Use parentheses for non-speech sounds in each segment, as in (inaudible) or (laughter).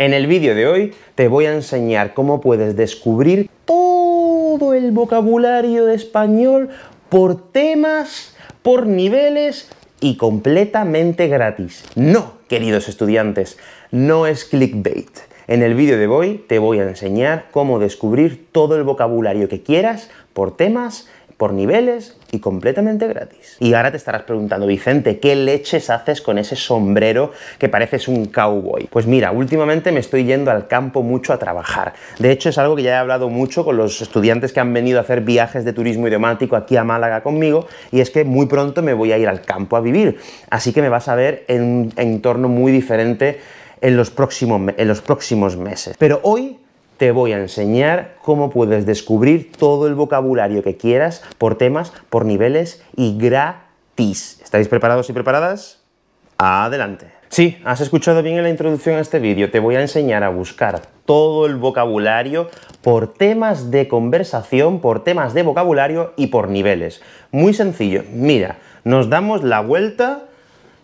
En el vídeo de hoy te voy a enseñar cómo puedes descubrir todo el vocabulario de español por temas, por niveles y completamente gratis. No, queridos estudiantes, no es clickbait. En el vídeo de hoy te voy a enseñar cómo descubrir todo el vocabulario que quieras por temas, por niveles y completamente gratis. Y ahora te estarás preguntando, Vicente, ¿qué leches haces con ese sombrero que pareces un cowboy? Pues mira, últimamente me estoy yendo al campo mucho a trabajar. De hecho, es algo que ya he hablado mucho con los estudiantes que han venido a hacer viajes de turismo idiomático aquí a Málaga conmigo, y es que muy pronto me voy a ir al campo a vivir. Así que me vas a ver en un entorno muy diferente en los próximos, en los próximos meses. Pero hoy te voy a enseñar cómo puedes descubrir todo el vocabulario que quieras por temas, por niveles y gratis. ¿Estáis preparados y preparadas? Adelante. Sí, has escuchado bien en la introducción a este vídeo. Te voy a enseñar a buscar todo el vocabulario por temas de conversación, por temas de vocabulario y por niveles. Muy sencillo. Mira, nos damos la vuelta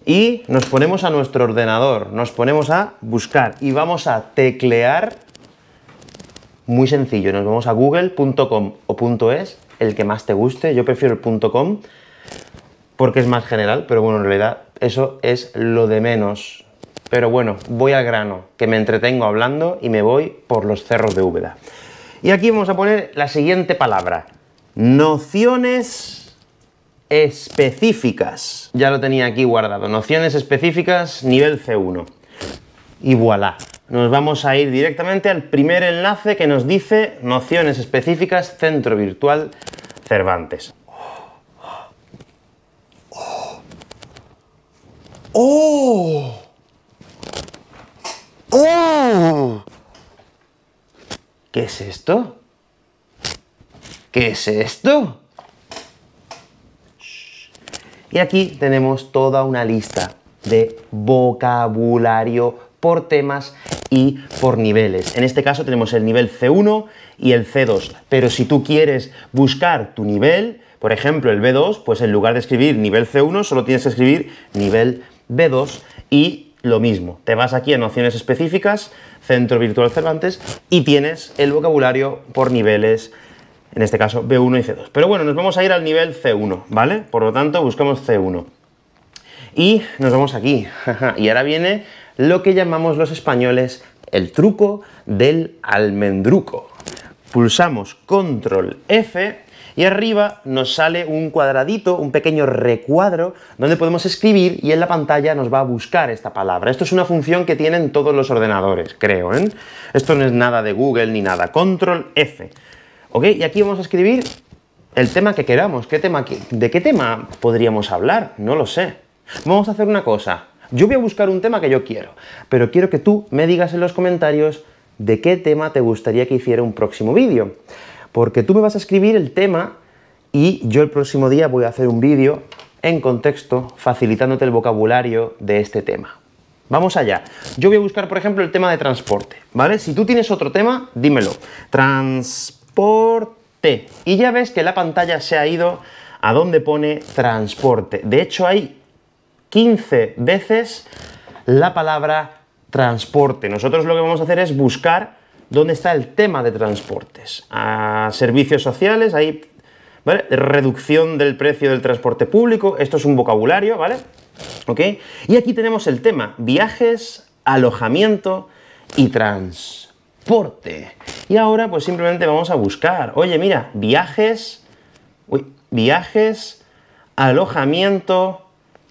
y nos ponemos a nuestro ordenador, nos ponemos a buscar y vamos a teclear muy sencillo, nos vamos a google.com o .es, el que más te guste. Yo prefiero el .com porque es más general, pero bueno, en realidad eso es lo de menos. Pero bueno, voy al grano, que me entretengo hablando y me voy por los cerros de Úbeda. Y aquí vamos a poner la siguiente palabra. Nociones específicas. Ya lo tenía aquí guardado. Nociones específicas nivel C1. Y voilà nos vamos a ir directamente al primer enlace que nos dice nociones específicas Centro Virtual Cervantes. ¡Oh! ¡Oh! ¿Qué es esto? ¿Qué es esto? Y aquí tenemos toda una lista de vocabulario por temas y por niveles. En este caso tenemos el nivel C1 y el C2, pero si tú quieres buscar tu nivel, por ejemplo el B2, pues en lugar de escribir nivel C1 solo tienes que escribir nivel B2 y lo mismo. Te vas aquí a nociones específicas, centro virtual Cervantes y tienes el vocabulario por niveles en este caso B1 y C2. Pero bueno, nos vamos a ir al nivel C1, ¿vale? Por lo tanto, buscamos C1. Y nos vamos aquí. (laughs) y ahora viene lo que llamamos los españoles el truco del almendruco. Pulsamos control F y arriba nos sale un cuadradito, un pequeño recuadro, donde podemos escribir y en la pantalla nos va a buscar esta palabra. Esto es una función que tienen todos los ordenadores, creo. ¿eh? Esto no es nada de Google ni nada. Control F. ¿Ok? Y aquí vamos a escribir el tema que queramos. ¿Qué tema, ¿De qué tema podríamos hablar? No lo sé. Vamos a hacer una cosa. Yo voy a buscar un tema que yo quiero, pero quiero que tú me digas en los comentarios de qué tema te gustaría que hiciera un próximo vídeo. Porque tú me vas a escribir el tema y yo el próximo día voy a hacer un vídeo en contexto facilitándote el vocabulario de este tema. Vamos allá. Yo voy a buscar, por ejemplo, el tema de transporte, ¿vale? Si tú tienes otro tema, dímelo. Transporte. Y ya ves que la pantalla se ha ido a donde pone transporte. De hecho, hay 15 veces la palabra transporte. Nosotros lo que vamos a hacer es buscar dónde está el tema de transportes. A servicios sociales, ahí, Reducción del precio del transporte público, esto es un vocabulario, ¿vale? ¿Ok? Y aquí tenemos el tema, viajes, alojamiento y transporte. Y ahora pues simplemente vamos a buscar, oye mira, viajes, viajes, alojamiento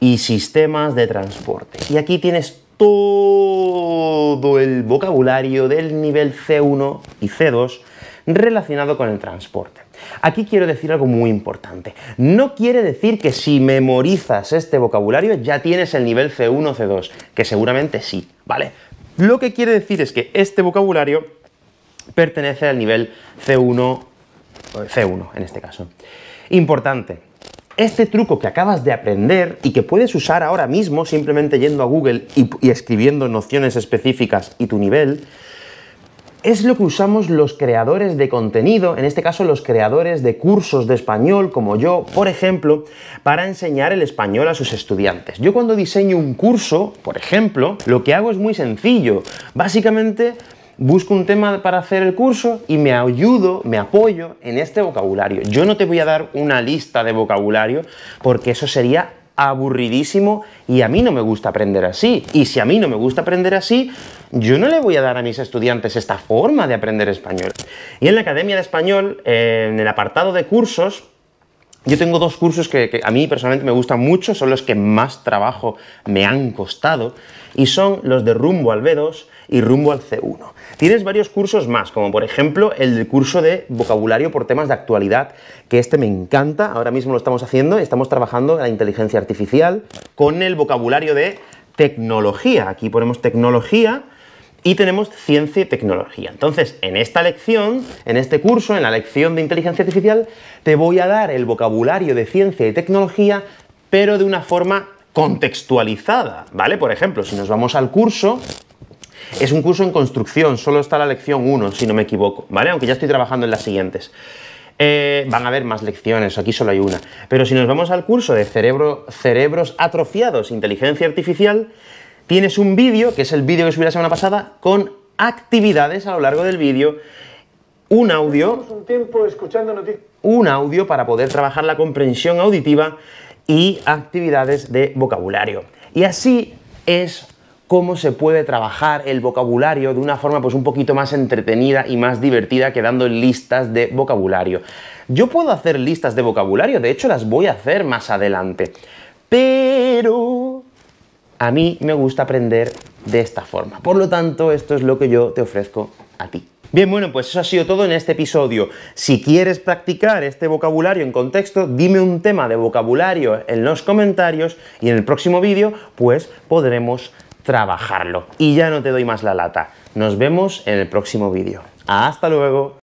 y sistemas de transporte. Y aquí tienes todo el vocabulario del nivel C1 y C2 relacionado con el transporte. Aquí quiero decir algo muy importante. No quiere decir que si memorizas este vocabulario ya tienes el nivel C1 C2, que seguramente sí, ¿vale? Lo que quiere decir es que este vocabulario pertenece al nivel C1 eh, C1 en este caso. Importante, este truco que acabas de aprender y que puedes usar ahora mismo simplemente yendo a Google y, escribiendo nociones específicas y tu nivel, es lo que usamos los creadores de contenido, en este caso los creadores de cursos de español como yo, por ejemplo, para enseñar el español a sus estudiantes. Yo cuando diseño un curso, por ejemplo, lo que hago es muy sencillo. Básicamente busco un tema para hacer el curso y me ayudo, me apoyo en este vocabulario. Yo no te voy a dar una lista de vocabulario porque eso sería aburridísimo y a mí no me gusta aprender así. Y si a mí no me gusta aprender así, yo no le voy a dar a mis estudiantes esta forma de aprender español. Y en la Academia de Español, eh, en el apartado de cursos, yo tengo dos cursos que, a mí personalmente me gustan mucho, son los que más trabajo me han costado y son los de rumbo al B2 y rumbo al C1. Tienes varios cursos más, como por ejemplo el curso de vocabulario por temas de actualidad, que este me encanta, ahora mismo lo estamos haciendo, estamos trabajando en la inteligencia artificial con el vocabulario de tecnología. Aquí ponemos tecnología y tenemos ciencia y tecnología. Entonces, en esta lección, en este curso, en la lección de inteligencia artificial, te voy a dar el vocabulario de ciencia y tecnología, pero de una forma contextualizada, ¿vale? Por ejemplo, si nos vamos al curso, es un curso en construcción, solo está la lección 1, si no me equivoco, ¿vale? Aunque ya estoy trabajando en las siguientes. Eh, van a haber más lecciones, aquí solo hay una. Pero si nos vamos al curso de cerebro, cerebros atrofiados, inteligencia artificial, tienes un vídeo, que es el vídeo que subí la semana pasada, con actividades a lo largo del vídeo, un audio, un, audio para poder trabajar la comprensión auditiva y actividades de vocabulario. Y así es como se puede trabajar el vocabulario de una forma pues un poquito más entretenida y más divertida que dando listas de vocabulario. Yo puedo hacer listas de vocabulario, de hecho las voy a hacer más adelante, pero a mí me gusta aprender de esta forma. Por lo tanto, esto es lo que yo te ofrezco a ti. Bien, bueno, pues eso ha sido todo en este episodio. Si quieres practicar este vocabulario en contexto, dime un tema de vocabulario en los comentarios y en el próximo vídeo, pues podremos trabajarlo. Y ya no te doy más la lata. Nos vemos en el próximo vídeo. ¡Hasta luego!